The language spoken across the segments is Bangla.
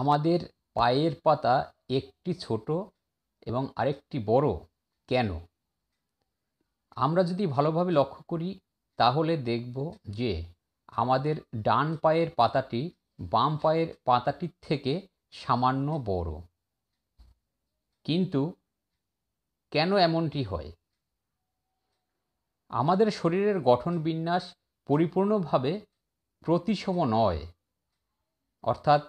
আমাদের পায়ের পাতা একটি ছোট এবং আরেকটি বড় কেন আমরা যদি ভালোভাবে লক্ষ্য করি তাহলে দেখব যে আমাদের ডান পায়ের পাতাটি বাম পায়ের পাতাটির থেকে সামান্য বড় কিন্তু কেন এমনটি হয় আমাদের শরীরের গঠন বিন্যাস পরিপূর্ণভাবে প্রতিসম নয় অর্থাৎ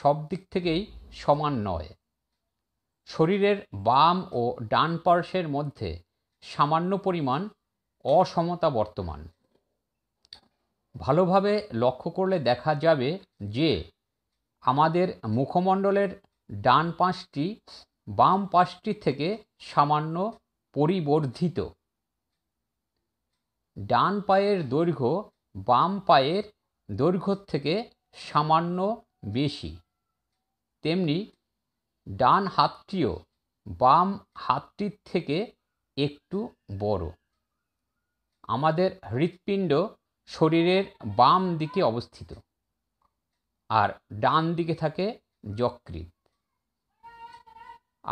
সব দিক থেকেই সমান নয় শরীরের বাম ও ডান পার্শ্বের মধ্যে সামান্য পরিমাণ অসমতা বর্তমান ভালোভাবে লক্ষ্য করলে দেখা যাবে যে আমাদের মুখমণ্ডলের ডান পাশটি বাম পাশটি থেকে সামান্য পরিবর্ধিত ডান পায়ের দৈর্ঘ্য বাম পায়ের দৈর্ঘ্য থেকে সামান্য বেশি তেমনি ডান হাতটিও বাম হাতটির থেকে একটু বড় আমাদের হৃৎপিণ্ড শরীরের বাম দিকে অবস্থিত আর ডান দিকে থাকে যকৃত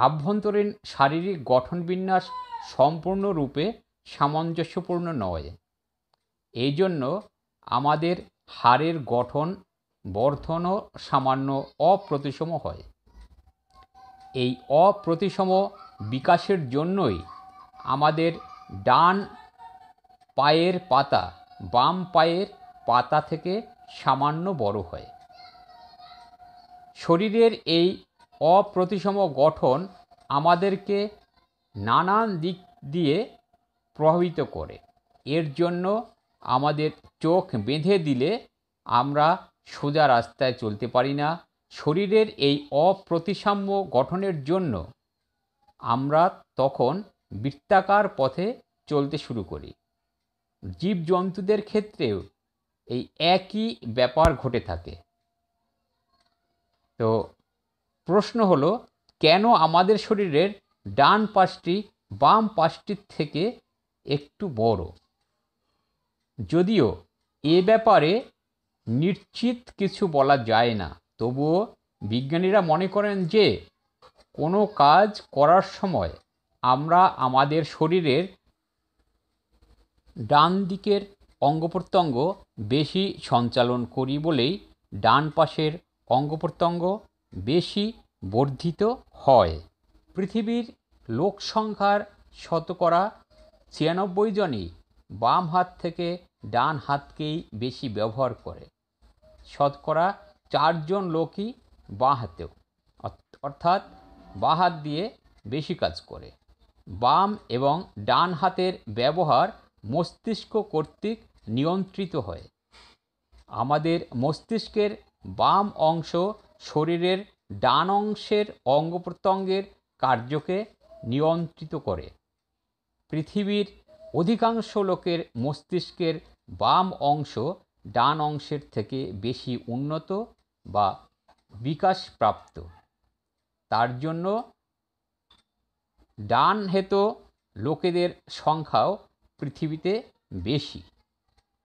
আভ্যন্তরীণ শারীরিক গঠন বিন্যাস সম্পূর্ণরূপে সামঞ্জস্যপূর্ণ নয় এই জন্য আমাদের হাড়ের গঠন বর্ধনও সামান্য অপ্রতিসম হয় এই অপ্রতিসম বিকাশের জন্যই আমাদের ডান পায়ের পাতা বাম পায়ের পাতা থেকে সামান্য বড় হয় শরীরের এই অপ্রতিসম গঠন আমাদেরকে নানান দিক দিয়ে প্রভাবিত করে এর জন্য আমাদের চোখ বেঁধে দিলে আমরা সোজা রাস্তায় চলতে পারি না শরীরের এই অপ্রতিসাম্য গঠনের জন্য আমরা তখন বৃত্তাকার পথে চলতে শুরু করি জীবজন্তুদের ক্ষেত্রেও এই একই ব্যাপার ঘটে থাকে তো প্রশ্ন হলো কেন আমাদের শরীরের ডান পাশটি বাম পাশটির থেকে একটু বড় যদিও এ ব্যাপারে নিশ্চিত কিছু বলা যায় না তবুও বিজ্ঞানীরা মনে করেন যে কোনো কাজ করার সময় আমরা আমাদের শরীরের ডান দিকের অঙ্গ প্রত্যঙ্গ বেশি সঞ্চালন করি বলেই ডান পাশের অঙ্গ প্রত্যঙ্গ বেশি বর্ধিত হয় পৃথিবীর লোক সংখ্যার শতকরা ছিয়ানব্বই জনই বাম হাত থেকে ডান হাতকেই বেশি ব্যবহার করে শতকরা চারজন লোকই বাঁ হাতেও অর্থাৎ বাঁ হাত দিয়ে বেশি কাজ করে বাম এবং ডান হাতের ব্যবহার মস্তিষ্ক কর্তৃক নিয়ন্ত্রিত হয় আমাদের মস্তিষ্কের বাম অংশ শরীরের ডান অংশের অঙ্গ প্রত্যঙ্গের কার্যকে নিয়ন্ত্রিত করে পৃথিবীর অধিকাংশ লোকের মস্তিষ্কের বাম অংশ ডান অংশের থেকে বেশি উন্নত বা বিকাশপ্রাপ্ত তার জন্য ডান হেতো লোকেদের সংখ্যাও পৃথিবীতে বেশি